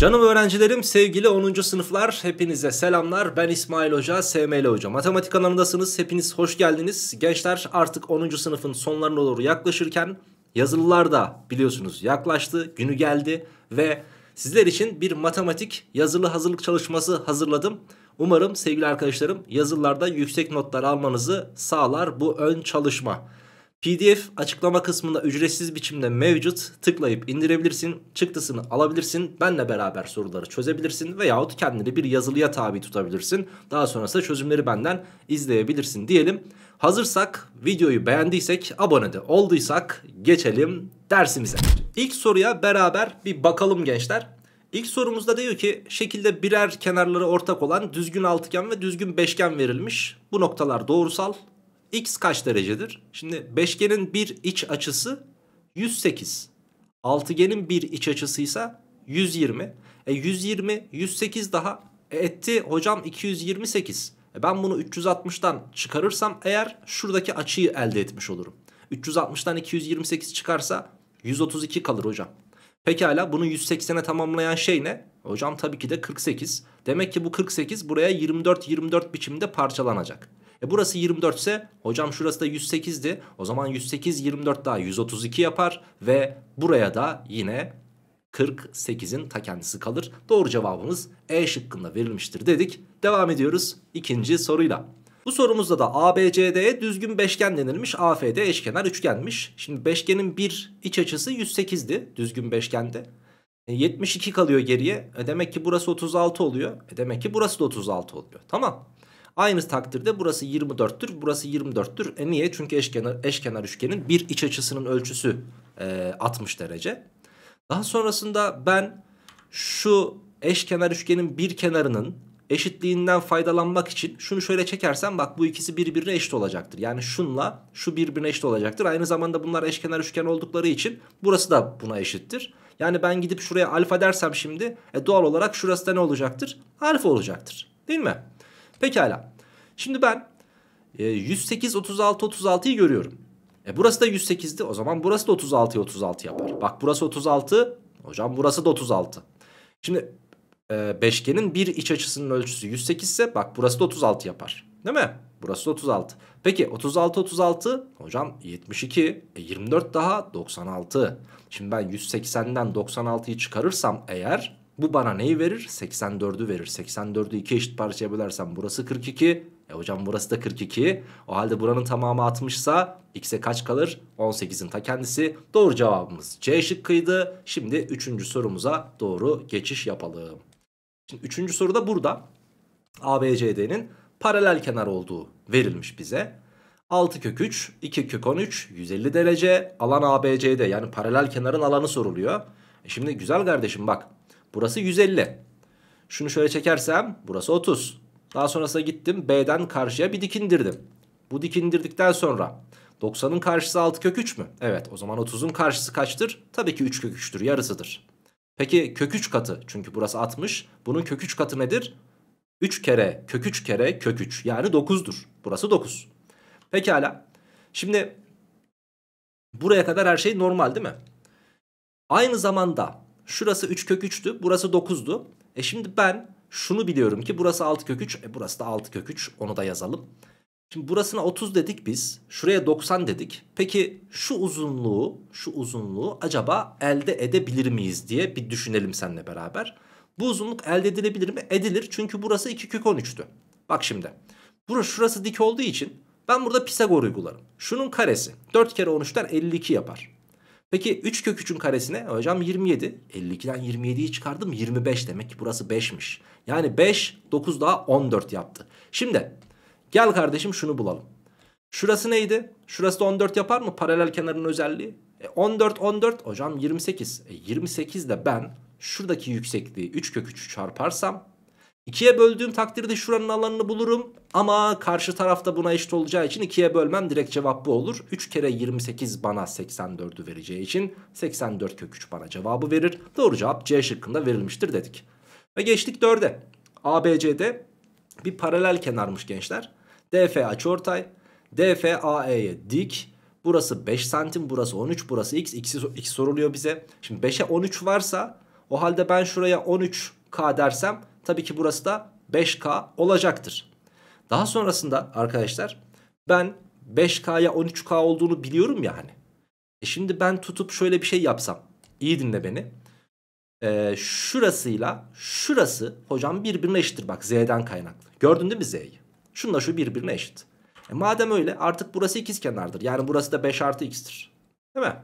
Canım öğrencilerim, sevgili 10. sınıflar, hepinize selamlar. Ben İsmail Hoca, SML Hoca. Matematik kanalındasınız, hepiniz hoş geldiniz. Gençler artık 10. sınıfın sonlarına doğru yaklaşırken yazılılar da biliyorsunuz yaklaştı, günü geldi ve sizler için bir matematik yazılı hazırlık çalışması hazırladım. Umarım sevgili arkadaşlarım yazılılarda yüksek notlar almanızı sağlar bu ön çalışma. PDF açıklama kısmında ücretsiz biçimde mevcut. Tıklayıp indirebilirsin, çıktısını alabilirsin, benle beraber soruları çözebilirsin veyahut kendini bir yazılıya tabi tutabilirsin. Daha sonrasında çözümleri benden izleyebilirsin diyelim. Hazırsak, videoyu beğendiysek, abone de olduysak geçelim dersimize. İlk soruya beraber bir bakalım gençler. İlk sorumuzda diyor ki şekilde birer kenarları ortak olan düzgün altıgen ve düzgün beşgen verilmiş. Bu noktalar doğrusal X kaç derecedir? Şimdi beşgenin bir iç açısı 108. Altıgenin bir iç açısıysa 120. E 120, 108 daha e etti hocam 228. E ben bunu 360'dan çıkarırsam eğer şuradaki açıyı elde etmiş olurum. 360'dan 228 çıkarsa 132 kalır hocam. Pekala bunu 180'e tamamlayan şey ne? Hocam tabii ki de 48. Demek ki bu 48 buraya 24-24 biçimde parçalanacak. E burası 24 ise hocam şurası da 108'di. O zaman 108 24 daha 132 yapar ve buraya da yine 48'in ta kendisi kalır. Doğru cevabımız E şıkkında verilmiştir dedik. Devam ediyoruz ikinci soruyla. Bu sorumuzda da ABCD'ye düzgün beşgen denilmiş. AFD eşkenar üçgenmiş. Şimdi beşgenin bir iç açısı 108'di düzgün beşgende. 72 e, kalıyor geriye. E demek ki burası 36 oluyor. E demek ki burası da 36 oluyor. Tamam. Aynı takdirde burası 24'tür burası 24'tür. E niye? Çünkü eşkenar, eşkenar üçgenin bir iç açısının ölçüsü e, 60 derece. Daha sonrasında ben şu eşkenar üçgenin bir kenarının eşitliğinden faydalanmak için şunu şöyle çekersem bak bu ikisi birbirine eşit olacaktır. Yani şunla şu birbirine eşit olacaktır. Aynı zamanda bunlar eşkenar üçgen oldukları için burası da buna eşittir. Yani ben gidip şuraya alfa dersem şimdi e, doğal olarak şurası da ne olacaktır? Alfa olacaktır değil mi? Pekala. Şimdi ben e, 108, 36, 36'yı görüyorum. E burası da 108'di. O zaman burası da 36'ya 36 yapar. Bak burası 36. Hocam burası da 36. Şimdi e, beşgenin bir iç açısının ölçüsü 108 ise bak burası da 36 yapar. Değil mi? Burası da 36. Peki 36 36 hocam 72 e, 24 daha 96. Şimdi ben 180'den 96'yı çıkarırsam eğer bu bana neyi verir? 84'ü verir. 84'ü 2 eşit parçaya bölersem burası 42. E hocam burası da 42. O halde buranın tamamı 60 ise x'e kaç kalır? 18'in ta kendisi. Doğru cevabımız C şıkkıydı. Şimdi 3. sorumuza doğru geçiş yapalım. Şimdi 3. soruda burada ABCD'nin paralel kenar olduğu verilmiş bize. 6 kök 3, 2 kök 13, 150 derece alan ABCD yani paralel kenarın alanı soruluyor. E şimdi güzel kardeşim bak Burası 150. Şunu şöyle çekersem burası 30. Daha sonrasında gittim B'den karşıya bir dikindirdim. Bu dikindirdikten sonra 90'ın karşısı 6 kök 3 mü? Evet o zaman 30'un karşısı kaçtır? Tabii ki 3 kök 3'tür yarısıdır. Peki kök 3 katı çünkü burası 60. Bunun kök 3 katı nedir? 3 kere kök 3 kere kök 3 yani 9'dur. Burası 9. Pekala. Şimdi buraya kadar her şey normal değil mi? Aynı zamanda Şurası 3 kök 3'tü. Burası 9'du. E şimdi ben şunu biliyorum ki burası 6 kök 3. E burası da 6 kök 3. Onu da yazalım. Şimdi burasına 30 dedik biz. Şuraya 90 dedik. Peki şu uzunluğu, şu uzunluğu acaba elde edebilir miyiz diye bir düşünelim seninle beraber. Bu uzunluk elde edilebilir mi? Edilir. Çünkü burası 2 kök 13'tü. Bak şimdi. Burası şurası dik olduğu için ben burada Pisagor uygularım. Şunun karesi 4 kere 13'ten 52 yapar. Peki 3 kök 3'ün karesi Hocam 27. 52'den 27'yi çıkardım 25 demek ki burası 5'miş. Yani 5 9 daha 14 yaptı. Şimdi gel kardeşim şunu bulalım. Şurası neydi? Şurası da 14 yapar mı? Paralel kenarın özelliği. E 14 14 hocam 28. E 28 de ben şuradaki yüksekliği 3 kök 3'ü çarparsam 2'ye böldüğüm takdirde şuranın alanını bulurum. Ama karşı tarafta buna eşit olacağı için 2'ye bölmem direkt cevap bu olur. 3 kere 28 bana 84'ü vereceği için 84 kök 3 bana cevabı verir. Doğru cevap C şıkkında verilmiştir dedik. Ve geçtik 4'e. ABC'de bir paralel kenarmış gençler. DF açıortay. DF AE'ye dik. Burası 5 santim, burası 13, burası x. X'i, x soruluyor bize. Şimdi 5'e 13 varsa o halde ben şuraya 13k dersem Tabii ki burası da 5K olacaktır. Daha sonrasında arkadaşlar ben 5K'ya 13K olduğunu biliyorum ya hani. E şimdi ben tutup şöyle bir şey yapsam. İyi dinle beni. Ee, şurasıyla şurası hocam birbirine eşittir bak Z'den kaynaklı. Gördün değil mi Z'yi? Şunla şu birbirine eşit. E madem öyle artık burası ikizkenardır. Yani burası da 5 artı x'tir. Değil mi?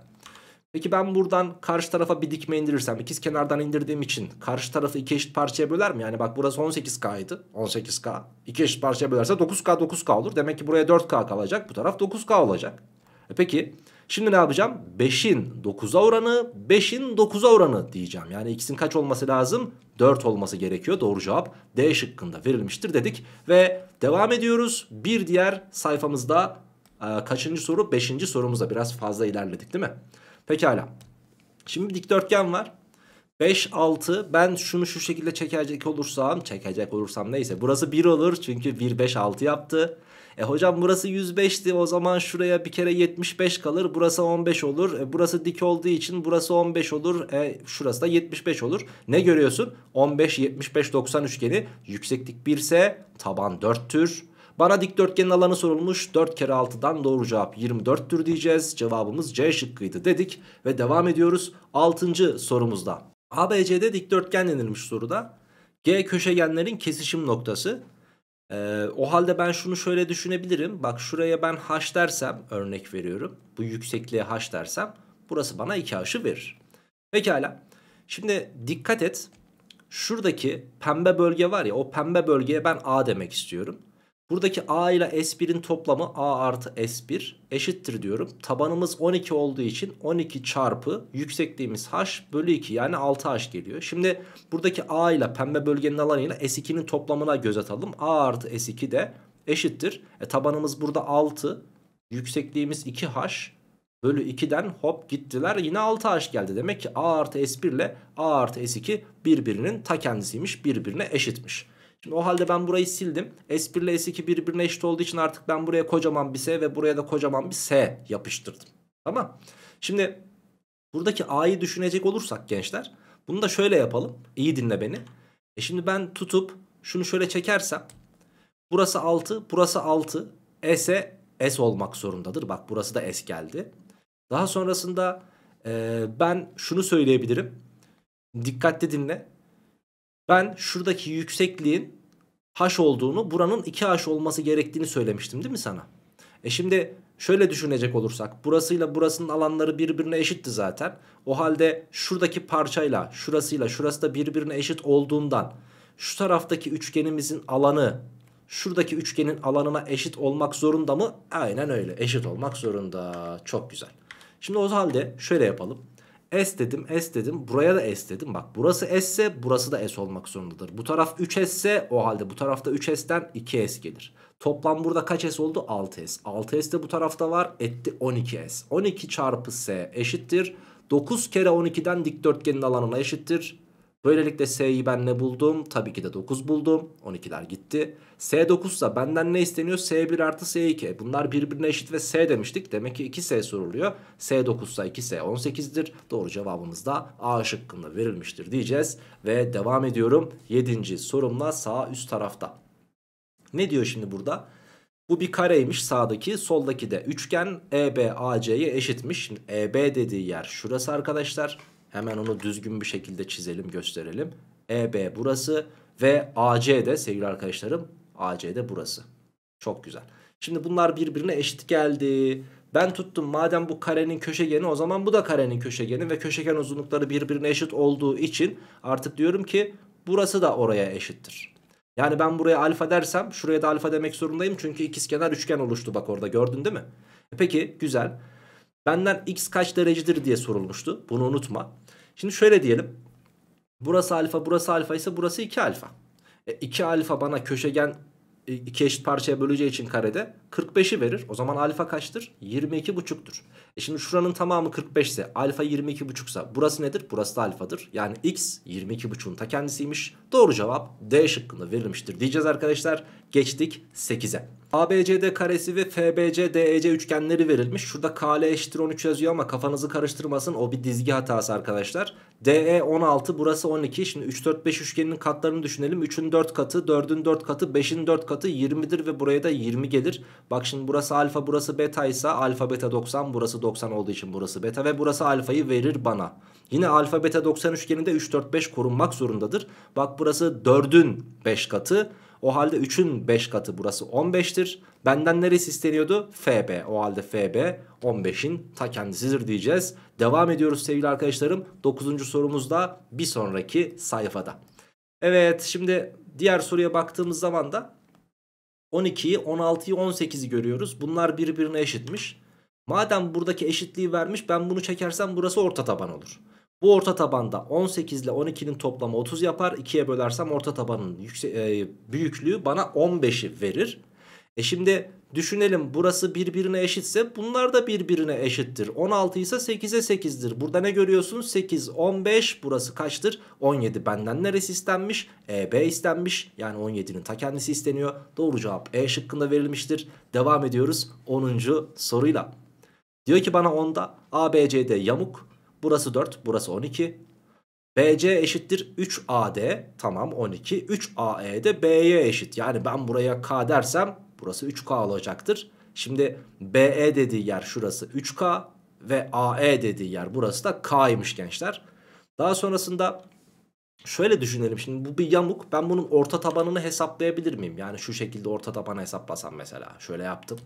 Peki ben buradan karşı tarafa bir dikme indirirsem ikiz kenardan indirdiğim için karşı tarafı iki eşit parçaya böler mi? Yani bak burası 18K'ydı. 18K. iki eşit parçaya bölerse 9K 9K olur. Demek ki buraya 4K kalacak. Bu taraf 9K olacak. E peki şimdi ne yapacağım? 5'in 9'a oranı 5'in 9'a oranı diyeceğim. Yani x'in kaç olması lazım? 4 olması gerekiyor. Doğru cevap D şıkkında verilmiştir dedik. Ve devam ediyoruz. Bir diğer sayfamızda kaçıncı soru? Beşinci sorumuzda biraz fazla ilerledik değil mi? Pekala. Şimdi bir dikdörtgen var. 5, 6 ben şunu şu şekilde çekecek olursam çekecek olursam neyse burası 1 olur çünkü 1, 5, 6 yaptı. E hocam burası 105'ti o zaman şuraya bir kere 75 kalır burası 15 olur. E, burası dik olduğu için burası 15 olur e, şurası da 75 olur. Ne görüyorsun 15, 75, 90 üçgeni yükseklik 1 ise taban 4'tür. Bana dikdörtgenin alanı sorulmuş. 4 kere 6'dan doğru cevap 24'tür diyeceğiz. Cevabımız C şıkkıydı dedik ve devam ediyoruz 6. sorumuzda. ABC'de dikdörtgen denilmiş soruda. G köşegenlerin kesişim noktası. Ee, o halde ben şunu şöyle düşünebilirim. Bak şuraya ben h dersem örnek veriyorum. Bu yüksekliğe h dersem burası bana 2h'ı verir. Pekala. Şimdi dikkat et. Şuradaki pembe bölge var ya o pembe bölgeye ben a demek istiyorum. Buradaki a ile s1'in toplamı a artı s1 eşittir diyorum. Tabanımız 12 olduğu için 12 çarpı yüksekliğimiz h bölü 2 yani 6h geliyor. Şimdi buradaki a ile pembe bölgenin alanıyla s2'nin toplamına göz atalım. a artı s2 de eşittir. E, tabanımız burada 6 yüksekliğimiz 2h bölü 2'den hop gittiler yine 6h geldi. Demek ki a artı s1 ile a artı s2 birbirinin ta kendisiymiş birbirine eşitmiş. Şimdi o halde ben burayı sildim. S1 ile S2 birbirine eşit olduğu için artık ben buraya kocaman bir S ve buraya da kocaman bir S yapıştırdım. Tamam. Şimdi buradaki A'yı düşünecek olursak gençler. Bunu da şöyle yapalım. İyi dinle beni. E şimdi ben tutup şunu şöyle çekersem. Burası 6, burası 6. S'e S olmak zorundadır. Bak burası da S geldi. Daha sonrasında e, ben şunu söyleyebilirim. Dikkatli dinle. Ben şuradaki yüksekliğin h olduğunu buranın 2h olması gerektiğini söylemiştim değil mi sana? E şimdi şöyle düşünecek olursak burasıyla burasının alanları birbirine eşitti zaten. O halde şuradaki parçayla şurasıyla şurası da birbirine eşit olduğundan şu taraftaki üçgenimizin alanı şuradaki üçgenin alanına eşit olmak zorunda mı? Aynen öyle eşit olmak zorunda. Çok güzel. Şimdi o halde şöyle yapalım. S dedim S dedim buraya da S dedim. Bak burası S ise burası da S olmak zorundadır. Bu taraf 3S ise o halde bu tarafta 3S'ten 2S gelir. Toplam burada kaç S oldu? 6S. 6S de bu tarafta var etti 12S. 12 çarpı S eşittir. 9 kere 12'den dikdörtgenin alanına eşittir. Böylelikle S'yi ben ne buldum? Tabii ki de 9 buldum. 12'ler gitti. S 9 ise benden ne isteniyor? S1 artı S2. E, bunlar birbirine eşit ve S demiştik. Demek ki 2S soruluyor. S 9 ise 2S 18'dir. Doğru cevabımız da A şıkkında verilmiştir diyeceğiz. Ve devam ediyorum. 7. sorumla sağ üst tarafta. Ne diyor şimdi burada? Bu bir kareymiş sağdaki soldaki de üçgen EB AC'ye eşitmiş. Şimdi EB dediği yer şurası arkadaşlar. Hemen onu düzgün bir şekilde çizelim gösterelim. EB burası ve AC de sevgili arkadaşlarım AC de burası. Çok güzel. Şimdi bunlar birbirine eşit geldi. Ben tuttum madem bu karenin köşegeni o zaman bu da karenin köşegeni ve köşegen uzunlukları birbirine eşit olduğu için artık diyorum ki burası da oraya eşittir. Yani ben buraya alfa dersem şuraya da alfa demek zorundayım çünkü ikizkenar üçgen oluştu bak orada gördün değil mi? E, peki güzel. Benden x kaç derecedir diye sorulmuştu. Bunu unutma. Şimdi şöyle diyelim. Burası alfa burası alfa ise burası 2 alfa. E, 2 alfa bana köşegen 2 e, eşit parçaya böleceği için karede 45'i verir. O zaman alfa kaçtır? 22,5'tür. E şimdi şuranın tamamı 45 ise alfa 22 buçuksa burası nedir? Burası da alfadır. Yani x 22,5'un ta kendisiymiş. Doğru cevap D şıkkında verilmiştir diyeceğiz arkadaşlar. Geçtik 8'e. ABCD karesi ve FBCDEC e üçgenleri verilmiş. Şurada KL eşittir 13 yazıyor ama kafanızı karıştırmasın. O bir dizgi hatası arkadaşlar. DE 16 burası 12. Şimdi 3 4 5 üçgeninin katlarını düşünelim. 3'ün 4 katı, 4'ün 4 katı, 5'in 4 katı 20'dir ve buraya da 20 gelir. Bak şimdi burası alfa, burası beta ise alfa beta 90, burası 90 olduğu için burası beta ve burası alfayı verir bana. Yine alfa beta 90 üçgeninde 3 4 5 korunmak zorundadır. Bak burası 4'ün 5 katı. O halde 3'ün 5 katı burası 15'tir. Benden neresi isteniyordu? FB. O halde FB 15'in ta kendisidir diyeceğiz. Devam ediyoruz sevgili arkadaşlarım. 9. da bir sonraki sayfada. Evet şimdi diğer soruya baktığımız zaman da 12'yi, 16'yı, 18'i görüyoruz. Bunlar birbirine eşitmiş. Madem buradaki eşitliği vermiş ben bunu çekersem burası orta taban olur. Bu orta tabanda 18 ile 12'nin toplamı 30 yapar. 2'ye bölersem orta tabanın yükse e, büyüklüğü bana 15'i verir. E şimdi düşünelim burası birbirine eşitse bunlar da birbirine eşittir. 16 ise 8'e 8'dir. Burada ne görüyorsun? 8, 15 burası kaçtır? 17 benden neresi istenmiş? EB istenmiş. Yani 17'nin ta kendisi isteniyor. Doğru cevap E şıkkında verilmiştir. Devam ediyoruz 10. soruyla. Diyor ki bana onda ABCD yamuk. Burası 4 burası 12. BC eşittir 3AD tamam 12. 3AE de B'ye eşit. Yani ben buraya K dersem burası 3K olacaktır. Şimdi BE dediği yer şurası 3K ve AE dediği yer burası da K'ymış gençler. Daha sonrasında şöyle düşünelim şimdi bu bir yamuk ben bunun orta tabanını hesaplayabilir miyim? Yani şu şekilde orta tabanı hesaplasam mesela şöyle yaptım.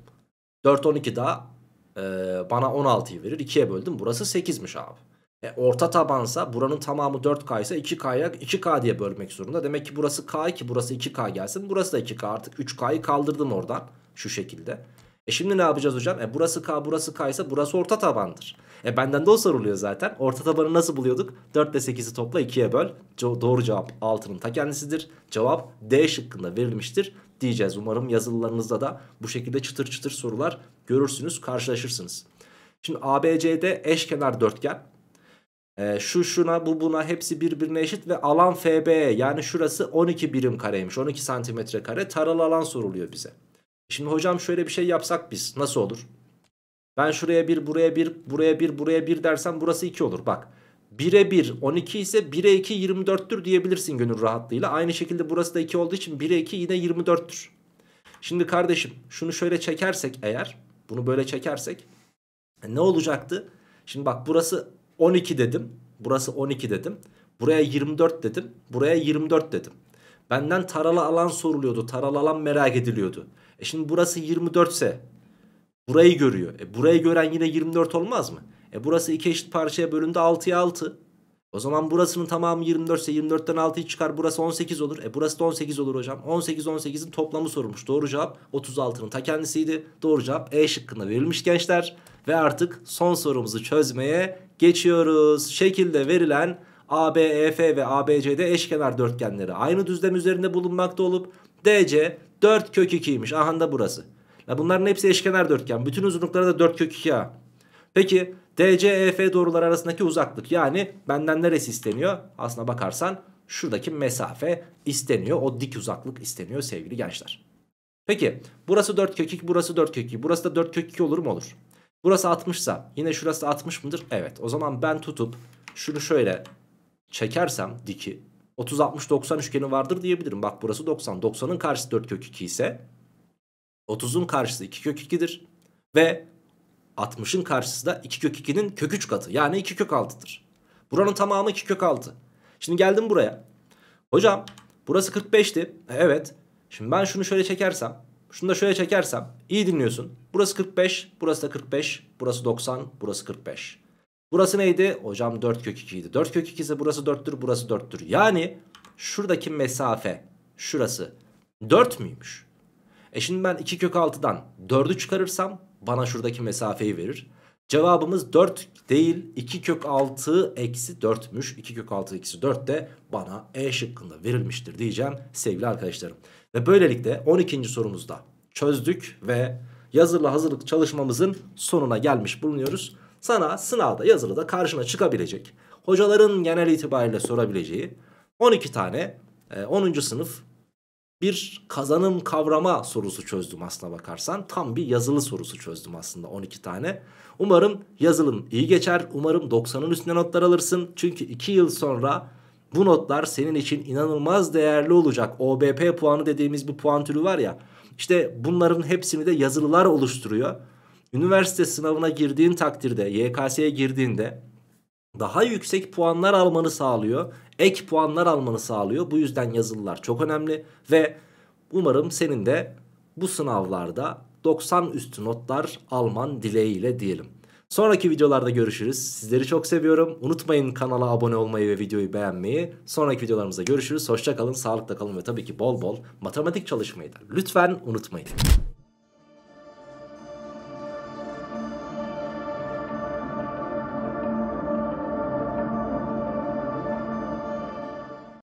4 12 daha ee, bana 16'yı verir. 2'ye böldüm. Burası 8'miş abi. E, orta tabansa buranın tamamı 4K ise 2K'ya 2K diye bölmek zorunda. Demek ki burası K ki burası 2K gelsin. Burası da 2K artık 3K'yı kaldırdım oradan şu şekilde. E şimdi ne yapacağız hocam? E burası K burası K ise burası orta tabandır. E benden de o soruluyor zaten. Orta tabanı nasıl buluyorduk? 4 ile 8'i topla 2'ye böl. doğru cevap 6'nın ta kendisidir. Cevap D şıkkında verilmiştir diyeceğiz. Umarım yazılılarınızda da bu şekilde çıtır çıtır sorular görürsünüz, karşılaşırsınız. Şimdi ABC'de eşkenar dörtgen. E, şu şuna bu buna hepsi birbirine eşit ve alan FB e, yani şurası 12 birim kareymiş. 12 santimetre kare taralı alan soruluyor bize. Şimdi hocam şöyle bir şey yapsak biz nasıl olur? Ben şuraya bir buraya bir buraya bir buraya bir dersem burası 2 olur bak. 1'e 1 12 ise 1'e 2 24'tür diyebilirsin gönül rahatlığıyla. Aynı şekilde burası da 2 olduğu için 1'e 2 yine 24'tür. Şimdi kardeşim şunu şöyle çekersek eğer bunu böyle çekersek e, ne olacaktı? Şimdi bak burası 12 dedim. Burası 12 dedim. Buraya 24 dedim. Buraya 24 dedim. Benden taralı alan soruluyordu. Taralı alan merak ediliyordu. E şimdi burası 24 ise burayı görüyor. E burayı gören yine 24 olmaz mı? E burası iki eşit parçaya bölündü 6'ya 6. O zaman burasının tamamı 24 ise 24'ten 6'yı çıkar burası 18 olur. E burası da 18 olur hocam. 18 18'in toplamı sorulmuş. Doğru cevap 36'nın ta kendisiydi. Doğru cevap E şıkkında verilmiş gençler. Ve artık son sorumuzu çözmeye geçiyoruz. Şekilde verilen ABEF ve ABCD eşkenar dörtgenleri aynı düzlem üzerinde bulunmakta olup DC 4 kök 2'ymiş. Aha da burası. Ya bunların hepsi eşkenar dörtgen. Bütün uzunlukları da 4 kök 2 ha. Peki DC, EF doğruları arasındaki uzaklık yani benden neresi isteniyor? Aslına bakarsan şuradaki mesafe isteniyor. O dik uzaklık isteniyor sevgili gençler. Peki burası 4 kök 2 burası 4 kök 2 burası da 4 kök 2 olur mu olur? Burası 60 sa yine şurası 60 mıdır? Evet o zaman ben tutup şunu şöyle çekersem diki 30-60-90 üçgeni vardır diyebilirim. Bak burası 90 90'ın karşısı 4 kök 2 ise 30'un karşısı 2 kök 2'dir ve 60'ın karşısı da 2 kök 2'nin kök 3 katı. Yani 2 kök 6'dır. Buranın tamamı 2 kök 6. Şimdi geldim buraya. Hocam burası 45'ti. E, evet. Şimdi ben şunu şöyle çekersem. Şunu da şöyle çekersem. iyi dinliyorsun. Burası 45. Burası da 45. Burası 90. Burası 45. Burası neydi? Hocam 4 kök 2 idi. 4 kök 2 ise burası 4'tür. Burası 4'tür. Yani şuradaki mesafe. Şurası 4 müymüş? E şimdi ben 2 kök 6'dan 4'ü çıkarırsam bana şuradaki mesafeyi verir. Cevabımız 4 değil 2 kök 6 eksi 4'müş. 2 kök 6 eksi 4 de bana E şıkkında verilmiştir diyeceğim sevgili arkadaşlarım. Ve böylelikle 12. sorumuzda çözdük ve yazılı hazırlık çalışmamızın sonuna gelmiş bulunuyoruz. Sana sınavda da karşına çıkabilecek hocaların genel itibariyle sorabileceği 12 tane 10. E, sınıf bir kazanım kavrama sorusu çözdüm aslına bakarsan. Tam bir yazılı sorusu çözdüm aslında 12 tane. Umarım yazılım iyi geçer. Umarım 90'ın üstüne notlar alırsın. Çünkü 2 yıl sonra bu notlar senin için inanılmaz değerli olacak. OBP puanı dediğimiz bir puan türü var ya. İşte bunların hepsini de yazılılar oluşturuyor. Üniversite sınavına girdiğin takdirde, YKS'ye girdiğinde daha yüksek puanlar almanı sağlıyor. Ek puanlar almanı sağlıyor. Bu yüzden yazılılar çok önemli ve umarım senin de bu sınavlarda 90 üstü notlar alman dileğiyle diyelim. Sonraki videolarda görüşürüz. Sizleri çok seviyorum. Unutmayın kanala abone olmayı ve videoyu beğenmeyi. Sonraki videolarımızda görüşürüz. Hoşçakalın, sağlıkla kalın ve tabii ki bol bol matematik çalışmayı da lütfen unutmayın.